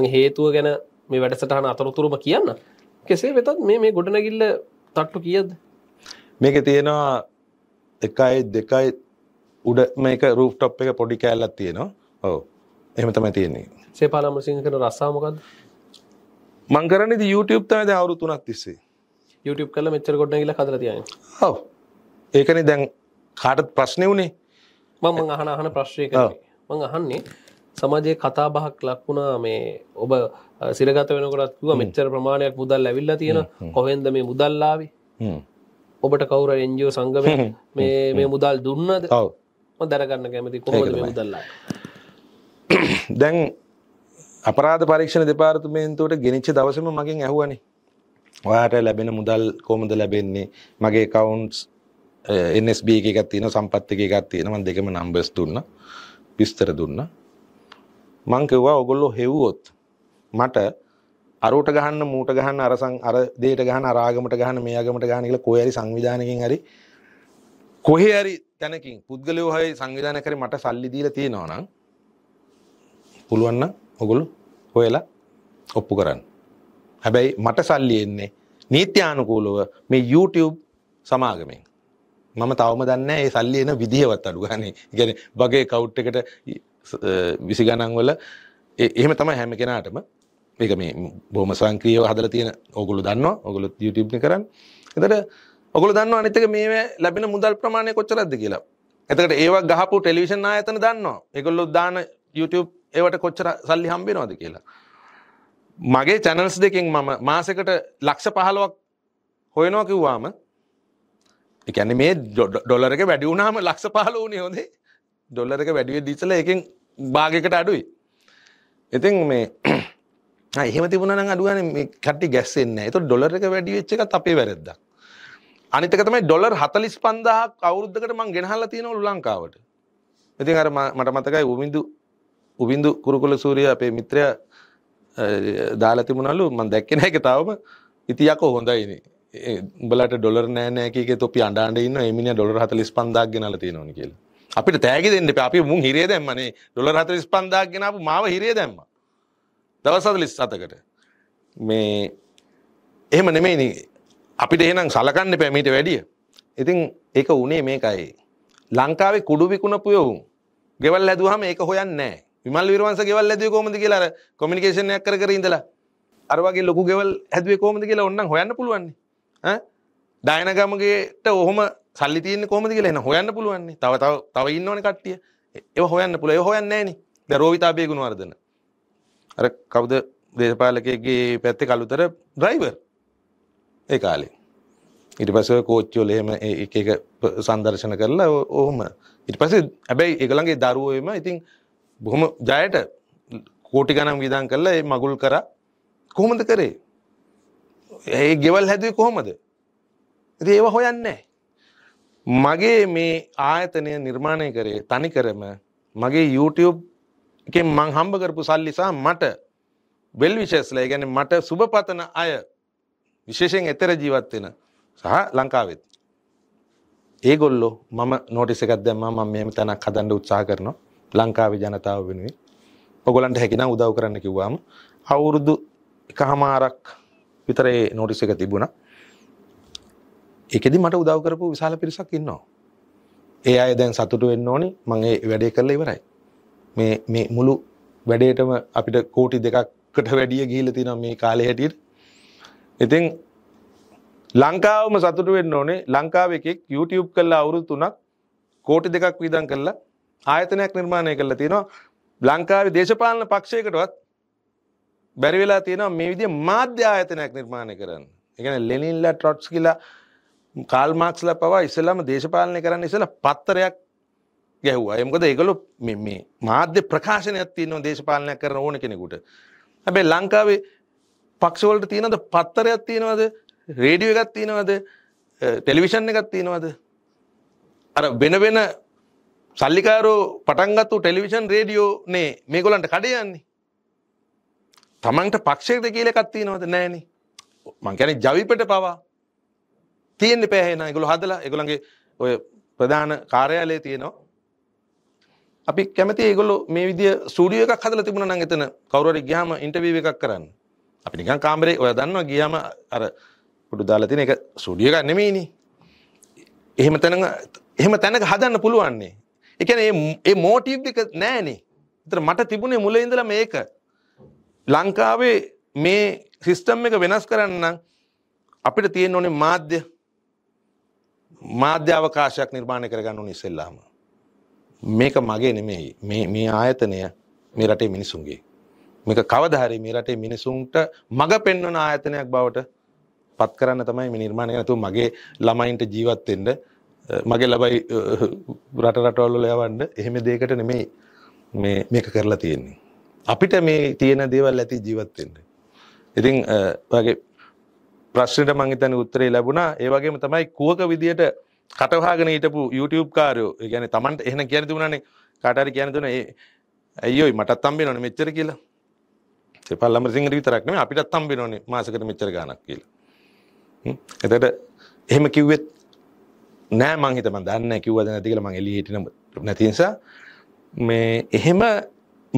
මං හේතුව ගැන මේ වැඩසටහන අතරතුරම කියන්න කෙසේ වෙතත් මේ මේ ගොඩනැගිල්ල තට්ටු කියද මේක තියෙනවා එකයි දෙකයි උඩ මේක රූප්ටොප් එක පොඩි කෑල්ලක් තියෙනවා ඔව් එහෙම තමයි තියෙන්නේ සේපාලාම සිංහ කරන රස්සා මොකද්ද මං කරන්නේ ඉතින් YouTube තමයි දැන් අවුරුදු 3ක් තිස්සේ YouTube කරලා මෙච්චර ගොඩනැගිල්ල හදලා තියන්නේ ඔව් ඒකනේ දැන් කාටත් ප්‍රශ්නේ උනේ මම මං අහන අහන ප්‍රශ්නයක මං අහන්නේ සමාජයේ කතාබහක් ලක්වුණා මේ ඔබ සිරගත වෙනකොටත්ව මෙච්චර ප්‍රමාණයක් මුදල් ඇවිල්ල තියෙන කොහෙන්ද මේ මුදල්ලාවි ඔබට කවුර එන්ජෝ සංගම මේ මුදල් දුන්නද දැනගන්න කැමති කොහොමද මුදල්ලා දැන් අපරාධ පරීක්ෂණ දෙපාර්තමේන්තුවට ගෙනිච්ච දවසම මගෙන් ඇහුවනේ ඔයාට ලැබෙන මුදල් කොහොමද ලැබෙන්නේ මගේ කවුන්ට්ස් NSB එකක් තියෙන සම්පත්තික එකක් තියෙන මම දෙකම නම්බර්ස් දුන්නා විස්තර දුන්නා මං කිව්වා ඔයගොල්ලෝ හෙව්වොත් මට අරූට ගහන්න මූට ගහන්න අරසං අර දෙයට ගහන්න අරාගමට ගහන්න මේ ආගමට ගහන්න කියලා කොහේ හරි සංවිධානකින් හරි කොහේ හරි තැනකින් පුද්ගලයෝ හරි සංවිධානය කරේ මට සල්ලි දීලා තියෙනවා නම් පුළුවන් නම් ඔයගොල්ලෝ හොයලා ඔප්පු කරන්න. හැබැයි මට සල්ලි එන්නේ නීත්‍යානුකූලව මේ YouTube සමාගමෙන්. මම තවම දන්නේ ඒ සල්ලි එන විදිහවත් අඩු ගානේ. ඒ කියන්නේ වගේ කවුට් එකට විසි ගණන්වල එහෙම තමයි හැම කෙනාටම ඒක මේ බොහම සංක්‍රියව හදලා තියෙන ඕගොල්ලෝ දන්නවා ඕගොල්ලෝ YouTube එකේ කරන්නේ. එතකොට ඔගොල්ලෝ දන්නවා අනිත් එක මේ ලැබෙන මුදල් ප්‍රමාණය කොච්චරද කියලා. එතකොට ඒවා ගහපු ටෙලිවිෂන් ආයතන දන්නවා. ඒගොල්ලෝ දාන YouTube ඒවට කොච්චර සල්ලි හම්බ වෙනවද කියලා. මගේ channels දෙකෙන් මම මාසෙකට ලක්ෂ 15ක් හොයනවා කිව්වාම ඒ කියන්නේ මේ ඩොලර් එක වැඩි වුණාම ලක්ෂ 15 උනේ හොඳේ. ඩොලර් එක වැඩි වෙද්දි ඉතලා ඒකෙන් භාගකට අඩුයි. ඉතින් මේ එහෙම තිබුණන අඩුවන කටි ගැස්සෙන්න එතු ඩොලර එක වැඩි වෙච්ච එකත් අපේ වැරද්ද. අනිතකතමයි ඩොලර් හතලිස් පන්දාහක් අවුරුද්ධකට මං ගෙනහල්ල තියෙනවු ලංකාවට. ඉතින් අර මට මතකයි උමින්දු උබින්දු කුරුකුල සූරිය අපේ මිත්‍රය දාලා තිබුණලු මං දැක්කේ නැහැ තාවම ඉතියකෝ හොඳයිනේ උඹලට ඩොලර් නෑ නෑ කීකේ තොපි අඬ අඬ ඉන්න එමිනියා ඩොලර් 45000ක් ගෙනල්ලා තියෙනවනේ කියලා අපිට තෑගි දෙන්න එපා. අපි මුන් හිරේ දැම්මනේ. ඩොලර් 45000ක් ගෙනාපු මාව හිරේ දැම්මා. දවස් 47කට. මේ එහෙම නෙමෙයිනේ. අපිට එහෙනම් සලකන්න එපා මීට වැඩිය. ඉතින් ඒක උනේ මේකයි. ලංකාවේ කුඩු විකුණපු යවුන් ගෙවල් හැදුවාම ඒක හොයන්නේ නැහැ. විමල් විරවංශ ගෙවල් හැදුවේ කොහොමද කියලා අර කොමියුනිකේෂන් එකක් කර කර ඉඳලා අර වගේ ලොකු ගෙවල් හැදුවේ කොහොමද කියලා ඕන්නම් හොයන්න පුළුවන් නේ. ඈ ඩයනගමගේට ඔහොම සල්ලි තියන කොමද කියලා එන හොයන්න පුළුවන්නේ තව තව තව ඉන්නවනේ කට්ටිය ඒව හොයන්න පුළුවන් ඒව හොයන්නේ නැහනේ දැන් රෝවිතාබේ ගුණවර්ධන අර කවුද දේශපාලකයෙක්ගේ පැත්තේ කළුතර ඩ්‍රයිවර් ඒ කාලේ ඊට පස්සේ කෝච්චි වල එහෙම එක එක සංදර්ශන කරලා ඔහොම ඊට පස්සේ හැබැයි ඒගොල්ලන්ගේ දරුවෝ එම ඉතින් බොහොම ජයට කෝටි ගණන් වියදම් කරලා ඒ මගුල් කරා කොහොමද කරේ ඒ ගෙවල් හැදුවේ කොහොමද ඉතින් ඒව හොයන්නේ නැහැ මගේ මේ ආයතනය නිර්මාණය කරේ තනිකරම මගේ YouTube එකෙන් මං හම්බ කරපු සල්ලිසා මට වෙල්විශස්ලා ගැන මට සුභපතන අය විශේෂයෙන් එතර ජීවත් වෙන සහ ලංකාවෙත් ඒගොල්ලෝ මම නෝටිස් එකක් දැම්මා මම මෙහෙම තැනක් හදන්න උත්සාහ කරනවා ලංකාවේ ජනතාව වෙනුවෙන් ඔයගොල්ලන්ට හැකිනම් උදව් කරන්න කිව්වම අවුරුදු එකහමාරක් විතරේ නෝටිස් එක තිබුණා ඒකෙදි මට උදව් කරපු විශාල පිරිසක් ඉන්නවා. ඒ අය දැන් සතුටු වෙන්න ඕනේ මම ඒ වැඩේ කරලා ඉවරයි. මේ මේ මුළු වැඩේටම අපිට කෝටි දෙකකට වැඩිය ගිහිල්ලා තියෙනවා මේ කාලේ හැටියට. ඉතින් ලංකාවම සතුටු වෙන්න ඕනේ ලංකාව එකෙක් YouTube කරලා අවුරුදු 3ක් කෝටි දෙකක් වියදම් කරලා ආයතනයක් නිර්මාණය කරලා තියෙනවා. ලංකාවේ දේශපාලන පක්ෂයකටවත් බැරි වෙලා තියෙනවා මේ විදිය මාධ්‍ය ආයතනයක් නිර්මාණය කරන්න. ඒ කියන්නේ ලෙනින්ලා ට්‍රොට්ස්කිලා කාල් මාක්ස්ල පවා ඉස්සලාම දේශපාලනය කරන්න ඉසල පත්තරයක් ගැහ්වා එමකද ඒගොලු මේ මාධ්‍ය ප්‍රකාශනයක් තියනවා දේශපාලනයක් කරන ඕන කෙනෙකුට හැබැ ලංකාවේ පක්ෂවලට තියනද පත්තරයක් තියෙනවද රේඩිය එකත් තියෙනවද ටෙලිවිෂන් එකත් තියෙනවද අර වෙන වෙන සල්ලිකාරෝ පටන්ගත්තු ටෙලිවිෂන් රේඩියෝ නේ මේගොලන්ට කඩයන්නේ තමන්ට පක්ෂයක්ද කියල එකත් තියෙනවද නෑනේ මංකැන ජවිපට පවා තියෙන්න පෑහෙන ඒගොල්ලෝ හදලා ඒගොල්ලන්ගේ ඔය ප්‍රධාන කාර්යාලය තියෙනවා අපි කැමති ඒගොල්ලෝ මේ විදිය ස්ටුඩියෝ එකක් හදලා තිබුණා නම් එතන කවුරු හරි ගියාම ඉන්ටර්විව් එකක් කරන්න අපි නිකන් කාමරේ ඔයා දන්නවා ගියාම අර පුඩු දාලා තියෙන එක ස්ටුඩියෝ එකක් නෙමෙයිනේ එහෙම තැනක එහෙම තැනක හදන්න පුළුවන් නේ ඒ කියන්නේ මේ මොටිව් එක නෑනේ ඒතර මට තිබුණේ මුලින් ඉඳලා මේක ලංකාවේ මේ සිස්ටම් එක වෙනස් කරන්න නම් අපිට තියෙන්න ඕනේ මාධ්‍ය මාධ්‍යාවකාශයක් නිර්මාණය කරගන්නු ඉස්සෙල්ලාම. මේක මගේ නෙමෙයි මේ ආයතනය මේ රටේ මිනිසුන්ගේ. මේක කවදහරි මේ රටේ මිනිසුන්ට මඟ පෙන්වන ආයතනයක් බවට පත් කරන්න තමයි මේ නිර්මාණය කරන. තුම මගේ ළමයින්ට ජීවත් වෙන්න මගේ ළමයි රට රටවල් වල යවන්න එහෙම දෙයකට නෙමෙයි මේ මේක කරලා තියෙන්නේ. අපිට මේ තියෙන දේවල් ඇති ජීවත් වෙන්න. ඉතින් ඔයාගේ ප්‍රශ්නයට මං හිතන්නේ උත්තරේ ලැබුණා. ඒ වගේම තමයි කුවක විදියට කටවහගෙන හිටපු YouTube කාරයෝ. ඒ කියන්නේ Tamanට එහෙන කියන දුණානේ කාට හරි කියන දුන ඒ අයියෝයි මටත් හම්බෙනවනේ මෙච්චර කියලා. සෙපල් ලම්බරසිංහ විතරක් නෙමෙයි අපිටත් හම්බෙනවනේ මාසෙකට මෙච්චර ගාණක් කියලා. හ්ම්. එතකොට එහෙම කිව්වෙත් නෑ මං හිත මං දන්නේ නැහැ කිව්වද නැති කියලා මං එළියේ හිටින නැති නිසා මේ එහෙම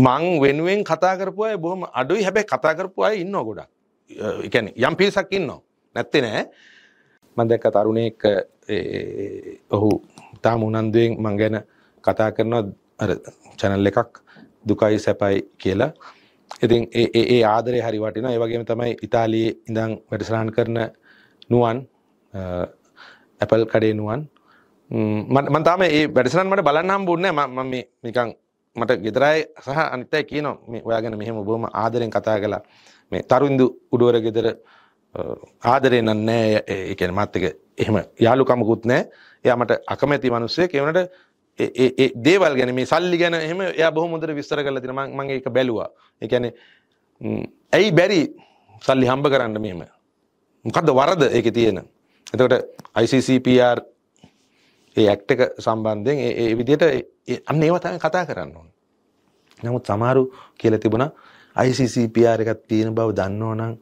මං වෙනුවෙන් කතා කරපු අය බොහොම අඩුයි හැබැයි කතා කරපු අය ඉන්නවා ගොඩක්. එකැන යම් පිරිසක් ඉන්නවා නැත්තේ නෑ මදැක්ක තරුණයක ඔහු තා මුණන්දුවෙන් මං ගැන කතා කරනවා චැනල් එකක් දුකයි සැපයි කියලා ඉතින් ඒ ආදරය හරි වටින ඒවගේම තමයි ඉතාලියේ ඉඳං වැඩසරහන් කරන නුවන් ඇපල් කඩේ නුවන් මන් තාම ඒ වැඩසරන් මට බලන්නම් බුන්න ම මේ නිකං මට ගෙදරයි සහ අනිතයි කියනවා ඔයා ගැන මෙහෙම බොහම ආදරෙන් කතා කලා මේ තරුන්දු උඩුවර ගෙදර ආදරේ නන්නේ ඒ කියන්නේ මාත් එක එහෙම යාළුකමකුත් නැහැ. එයා මට අකමැති මිනිස්සෙක්. ඒ වුණාට ඒ ඒ දේවල් ගැන මේ සල්ලි ගැන එහෙම එයා බොහොම හොඳට විස්තර කරලා තියෙනවා. මම මම ඒක බැලුවා. ඒ කියන්නේ ඇයි බැරි සල්ලි හම්බ කරන්න මෙහෙම? මොකද්ද වරද ඒකේ තියෙන? එතකොට ICCPR ඒ ඇක්ට් එක සම්බන්ධයෙන් ඒ ඒ විදිහට අන්න ඒව තමයි කතා කරන්න ඕනේ. නමුත් සමහරු කියලා තිබුණා ICCPR එකක් තියෙන බව දන්නවනම්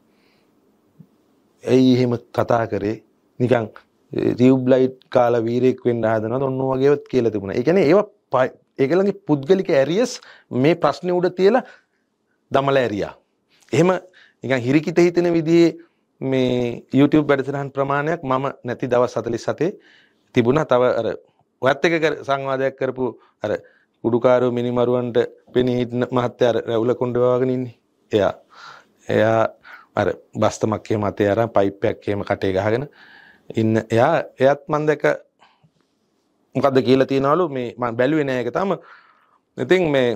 ඇයි එහෙම කතා කරේ නිකන් ටියුබ් ලයිට් කාලා වීරයෙක් වෙන්න හදනවද ඔන්න වගේවත් කියලා තිබුණා. ඒ කියන්නේ ඒවා ඒගොල්ලන්ගේ පුද්ගලික ඇරියස් මේ ප්‍රශ්නේ උඩ තියලා දමලා ඇරියා. එහෙම නිකන් හිරිකිත හිතෙන විදිහේ මේ YouTube වැඩසටහන් ප්‍රමාණයක් මම නැති දවස් 47 තිබුණා. තව අර ඔයත් එක්ක සංවාදයක් කරපු අර උඩුකාරෝ මිනිමරුවන්ට පෙනී හිටින මහත්තයා රැවුල කොණ්ඩ වවාගෙන ඉන්නේ. එයා එයා අර බස්තමක් එහෙම අතේ අරන් පයිප් එකක් එහෙම කටේ ගහගෙන ඉන්න එයා එයාත් මන් දැක මොකද්ද කියලා තියනවලු මේ මම බැලුවේ නෑ ඒක තම. ඉතින් මේ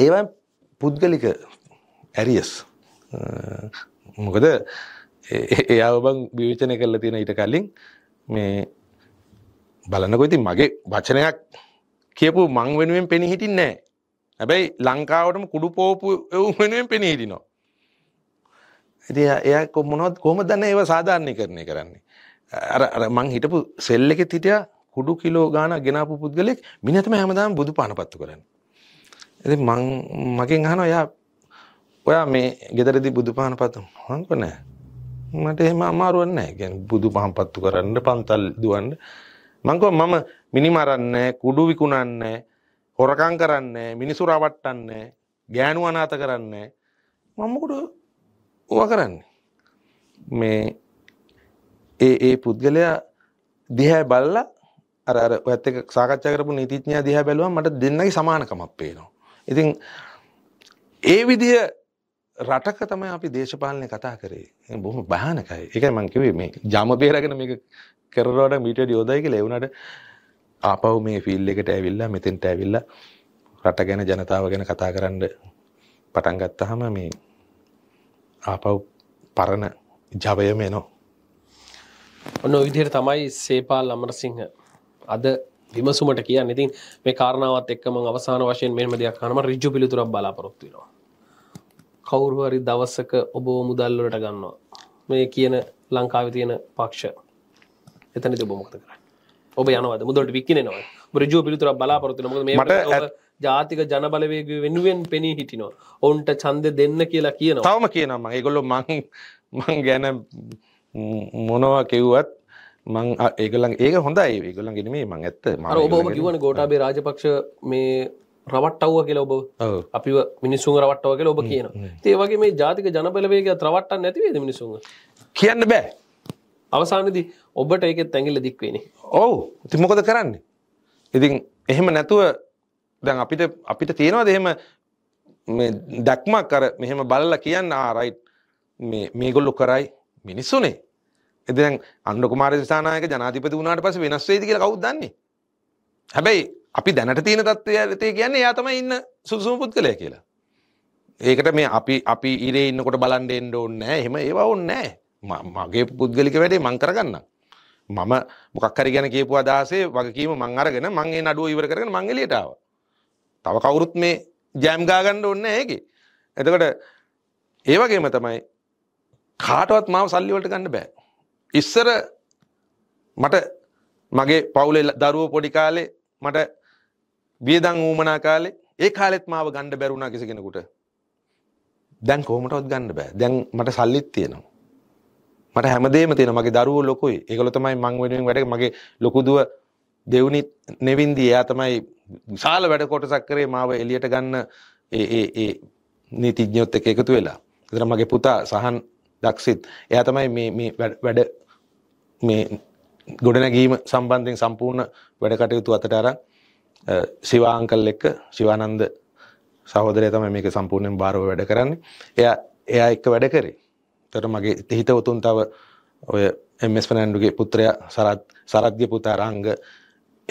ඒවා පුද්ගලික ඇරියස් මොකද එයාව බං විවේචනය කරලා තියෙන ඊට කලින් මේ බලන්නකො ඉතින් මගේ වචනයක් කියපු මං වෙනුවෙන් පෙනී හිටින්නේ නැහැ. හැබැයි ලංකාවටම කුඩු පෝපු එවුන් වෙනුවෙන් පෙනී හිටිනවා. ඉතින් එයා කොහොමනවත් කොහොමද දන්නේ ඒව සාධාරණීකරණය කරන්නේ? අර අර මං හිටපු සෙල් එකෙත් හිටියා කුඩු කිලෝ ගාණක් ගෙනාපු පුද්ගලෙක් මිනිහ තමයි හැමදාම බුදු පානපත්තු කරන්නේ. ඉතින් මං මගෙන් අහනවා එයා ඔයා මේ ගෙදරදී බුදු පානපත්තු මං කෝ නෑ. මට එහෙම අමාරුවක් නෑ. කියන්නේ බුදු පානපත්තු කරන්න පන්තල් දුවන්න මංකෝ මම මිනිමරන්නේ කුඩු විකුණන්නේ හොරකං කරන්නේ මිනිසු රවට්ටන්නේ ගෑනු අනාත කරන්නේ මමකුඩ ඕව කරන්නේ මේ ඒ ඒ පුද්ගලයා දිහැ බල්ල අර ඇත සාකච්චා කරපු නීතිඥා දිහ බැලුව මට දෙන්නගේ සමානකමක් පේනවා ඉතින් ඒ විදිහ රටක තමයි අපි දේශපාලනය කතා කරේ බොහොම භයානකයි. ඒකයි මං කිව්වේ මේ ජාම බේරගෙන මේක කරනවට මීට වඩා යොදයි කියලා ඒ වුණාට ආපහු මේ ෆීල්ඩ් එකට ඇවිල්ලා මෙතෙන්ට ඇවිල්ලා රට ගැන ජනතාව ගැන කතා කරන්න පටන් ගත්තාම මේ ආපහු පරණ ජවයම එනවා. ඔන්න ඔය විදිහට තමයි සේපාල් අමරසිංහ අද විමසුමට කියන්නේ. ඉතින් මේ කාරණාවත් එක්ක මම අවසාන වශයෙන් මෙන්න මේ දෙයක් අහනවා ඍජු පිළිතුරක් බලාපොරොත්තු වෙනවා. කවුරු හරි දවසක ඔබ මුදල්ලට ගන්නවා මේ කියන ලංකාව තියෙන පක්ෂ එතන තිබොමක්ත කර ඔබ යනවද මුදලට වික්කිනවා බරජෝ පිළිතුර බලාපොරත්තු මොද මට ජාතික ජනබලවේග වෙනුවෙන් පෙනී හිටිනවා ඔවුන්ට චන්ද දෙන්න කියලා කියන තවම කියනම ඒගොල්ලො මං මං ගැන මොනවා කිව්වත් මං ඒගලන් ඒක හොඳයි ඒගලන් ගෙනීම මං ඇත්ත ම ඔබ කිවන ගෝටාබේ රාජපක්ෂ මේ රවට්ටව්ව කියලා ඔබ අපි මිනිසුන් රවට්ටව කියලා ඔබ කියන ඒවගේ මේ ජාතික ජනපලවේග ත්‍රවට්ටන් නැතිවේද මිනිසුන් කියන්න බෑ අවසානදී ඔබට ඒක තැඟිල දික්වෙන ඔවු ති මොකද කරන්න ඉතින් එහෙම නැතුව දැන් අපිට අපිට තියෙනවා දෙහෙම දැක්මක් කර මෙහෙම බලල කියන්න ආරයි් මේගොල්ලො කරයි මිනිස්සුනේ එදැන් අන්ඩ කුමාර ස්ථානයක ජනාතිපති වුණට පස වෙනස්වේද කියලා කවුදන්නේ හැබැයි අපි දැනට තියෙන තත්ත්වය කියන්නේ එයා තමයි ඉන්න සුදුසුම පුද්ගලයා කියලා. ඒකට මේ අපි අපි ඉරේ ඉන්නකොට බලන් දෙන්න ඕනේ නැහැ. එහෙම ඒවා ඕනේ නැහැ. මගේ පුද්ගලික වැඩේ මං කරගන්නම්. මම මොකක් හරි ගැන කියපු අදහසේ වගකීම මං අරගෙන මං ඒ නඩුව ඉවර කරගෙන මං එළියට ආවා. තව කවුරුත් මේ ජෑම් ගා ගන්න ඕනේ නැහැ ඒකේ. එතකොට ඒ වගේම තමයි කාටවත් මාව සල්ලි වලට ගන්න බෑ. ඉස්සර මට මගේ පවුලේ දරුවෝ පොඩි කාලේ මට වියදං ඌමනා කාලේ ඒ කාලෙත් මාව ගණ්ඩ බැරුණා කිසි කෙනෙකුට දැන් කොහොමටවත් ගන්න බෑ දැන් මට සල්ලිත් තියෙනවා මට හැමදේම තියෙන මගේ දරුවෝ ලොකුයි ඒගොල්ලෝ තමයි මං වෙනුවෙන් වැඩ මගේ ලොකු දුව දෙවුනි නෙවින්දි එයා තමයි විශාල වැඩ කොටසක් කරේ මාව එළියට ගන්න ඒ ඒ ඒ නීතිඥයොත් එක්ක එකතු වෙලා ඒතර මගේ පුතා සහන් දක්ෂිත් එයා තමයි මේ මේ වැඩ මේ ගොඩනැගීම සම්බන්ධයෙන් සම්පූර්ණ වැඩ කටයුතු අතට අරන් සිවාංකල් එක්ක ශිවානන්ද සහෝදරය තමයි මේක සම්පූර්ණයෙන් බාරව වැඩ කරන්නේ. එයා එයා එක්ක වැඩ කරේ. ඒතර මගේ හිත උතුම් තව ඔය එම්.එස්. ෆර්නැන්ඩුගේ පුත්‍රයා සරත් සරත්ගේ පුතා රංග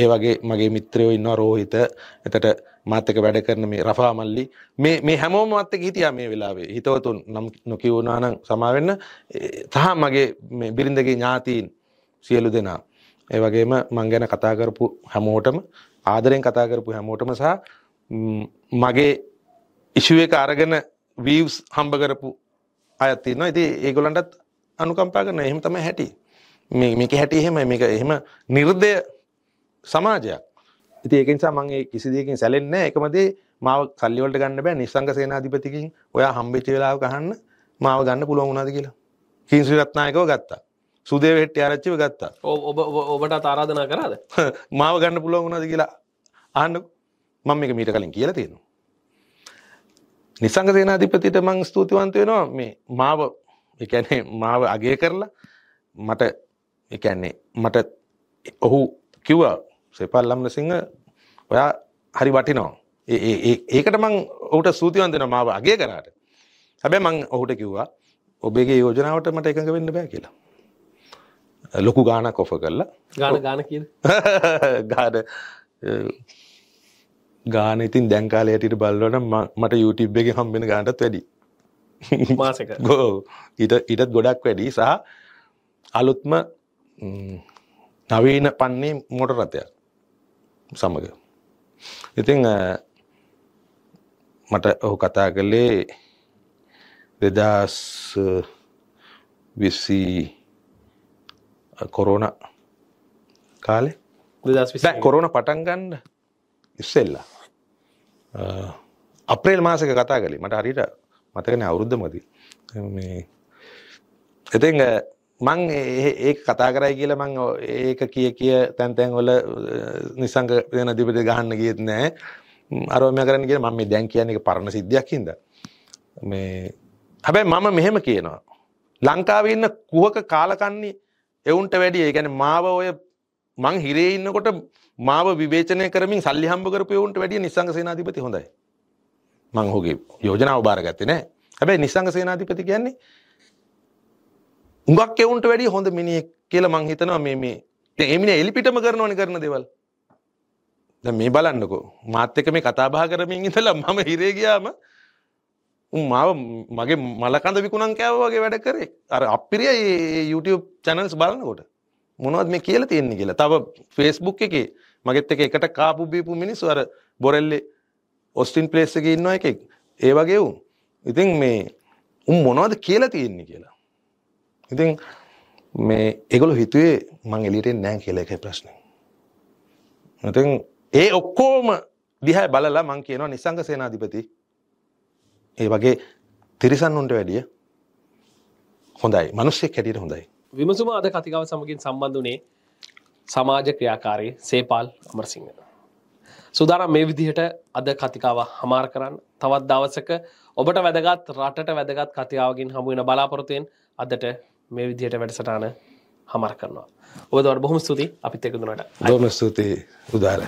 ඒ වගේ මගේ මිත්‍රයෝ ඉන්නවා රෝහිත. එතට මාත් එක්ක වැඩ කරන මේ රෆා මල්ලි මේ මේ හැමෝම මාත් එක්ක හිටියා මේ වෙලාවේ. හිතවතුන් නම් නොකියුණා නම් සමා වෙන්න. තාම මගේ මේ බිරිඳගේ ඥාතීන් සියලු දෙනා. ඒ වගේම මං ගැන කතා කරපු හැමෝටම ආදරෙන් කතා කරපු හැමෝටම සහ මගේ ඉෂුව එක අරගෙන වීව්ස් හම්බ කරපු අයත් ඉන්නවා. ඉතින් ඒගොල්ලන්ටත් අනුකම්පා කරන එහෙම තමයි හැටි. මේ මේක හැටි එහෙමයි මේක එහෙම නිර්දය සමාජයක්. ඉතින් ඒක නිසා මම ඒ කිසි දෙයකින් සැලෙන්නේ නැහැ. එකම දේ මාව සල්ලි වලට ගන්න බෑ. නිසංග සේනාධිපතිකින් ඔයා හම්බෙච්ච වෙලාව ගහන්න මාව ගන්න පුළුවන් වුණාද කියලා. කිංසි රත්නායකව ගත්තා. සුදේ හෙට්ට ආරච්චිව ගත්තා ඔබ ඔබට තාරාධනා කරාද මාව ගන්න පුළුවන් වුණද කියලා ආන්න මම එක මීට කලින් කියලා තියෙනවා. නිසංග සේනාධිපතිට මං ස්තුතිවන්ත වෙනවා මේ මාව එකැනේ මාව අගේ කරලා මට එකන්නේ මට ඔහු කිව්වා සෙපල් ලම්න සිංහ ඔයා හරි වටිනවා ඒකට මං ඔහුට සූතිවන් දෙෙන මාව අගේ කරාට හැබැ මං ඔහුට කිව්වා ඔබේගේ යෝජනාවට මට එකඟ වෙන්න බෑ කියලා ලොකු ගාන කොෆ කරලා ගාන ගාන කිය ගාඩ ගාන ඉතින් දැන්කාල ඇයට බල්ලට මට යුටබ් එක හම්බෙන ගාටත් වැඩි මාසක ගෝ ඉට ඉටත් ගොඩක් වැඩි සහ අලුත්ම නවීන පන්නේ මොට රථයක් සමඟ ඉතිං මට ඔහු කතා කළේ දෙදස් විසී කොරෝන කාලේ කොරෝන පටන්ගන්න ඉස්සෙල්ලා අප්‍රේල් මාසක කතා කලි මට හරිට මතකන අවුරුද්ධ මති එතින් මං ඒ කතා කරයි කියල මං ඒක කිය කිය තැන්තැන් වල නිසංග වෙන දිපති ගහන්න ගියත් නෑ අරෝමය කරන කිය මම දැන් කියන එක පරණ සිද්ධියක්කින්ද මේ හැබැයි මම මෙහෙම කියනවා ලංකාවන්න කුවක කාලකන්නේ එවුන්ට වැඩිය ඒගැන මාව ඔය මං හිරේ ඉන්නකොට මාව විවේචනය කරමින් සල්ලි හම්බ කරපු එවුන්ට වැඩිය නිසංග සේනාධිපති හොඳයි මං හුගේ යෝජනාව බාරගත්තේ නෑ හැබැයි නිසංග සේනාධිපති කියන්නේ උඟක් එවුන්ට වැඩිය හොඳ මිනිහෙක් කියලා මං හිතනවා මේ මේ එමින එලිපිටම කරනවන කරන දෙවල් මේ බලන්නකෝ මාත්‍යක මේ කතාබා කරමින් ඉඳලා මම හිරේගයාම මාව මගේ මලකඳ විකුණන් කෑවගේ වැඩ කරේ අර අපිරිය YouTube චැනල්ස් බලන්නකොට මොනවත් මේ කියලා තියෙන්නේ කියලා. තව Facebook එකේ මගෙත් එක එකට කාපු බීපු මිනිස්සු අර බොරෙල්ලේ ඔස්ටින් ප්ලේස් එකේ ඉන්න එකෙක්. ඒ වගේ උන්. ඉතින් මේ උන් මොනවද කියලා තියෙන්නේ කියලා. ඉතින් මේ ඒගොල්ලෝ හිතුවේ මං එළියට එන්නේ නැහැ කියලා එකයි ප්‍රශ්නේ. ඉතින් ඒ ඔක්කොම දිහා බලලා මං කියනවා නිසංග සේනාධිපති ඒ වගේ තිරිසන්නුන්ට වැඩිය හොඳයි මනුස්්‍යය කැටියට හොඳයි විමසුම අද කතිකාව සමගින් සම්බන්ධ වනේ සමාජ ක්‍රියාකාරී සේපාල් අමරසිංහ සුදානම් මේ විදිහට අද කතිකාව හමාර කරන්න තවත් දවසක ඔබට වැදගත් රටට වැදගත් කතියාවගින් හමුවෙන බලාපොරොතයෙන් අදට මේ විදිහට වැඩසටාන හමර කරනවා. ඔබදවට බොහොම ස්තුති අපිත් එකතුනට බොම ස්තුතියි උදාර.